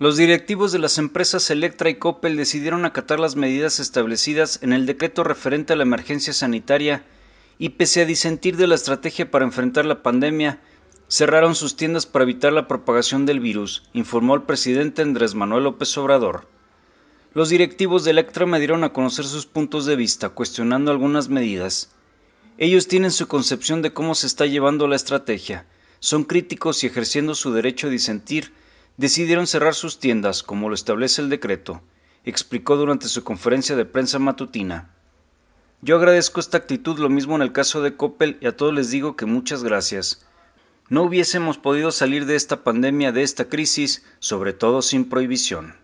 Los directivos de las empresas Electra y Coppel decidieron acatar las medidas establecidas en el decreto referente a la emergencia sanitaria y pese a disentir de la estrategia para enfrentar la pandemia, cerraron sus tiendas para evitar la propagación del virus, informó el presidente Andrés Manuel López Obrador. Los directivos de Electra me dieron a conocer sus puntos de vista, cuestionando algunas medidas. Ellos tienen su concepción de cómo se está llevando la estrategia, son críticos y ejerciendo su derecho a disentir, decidieron cerrar sus tiendas como lo establece el decreto, explicó durante su conferencia de prensa matutina. Yo agradezco esta actitud, lo mismo en el caso de Coppel, y a todos les digo que muchas gracias. No hubiésemos podido salir de esta pandemia, de esta crisis, sobre todo sin prohibición.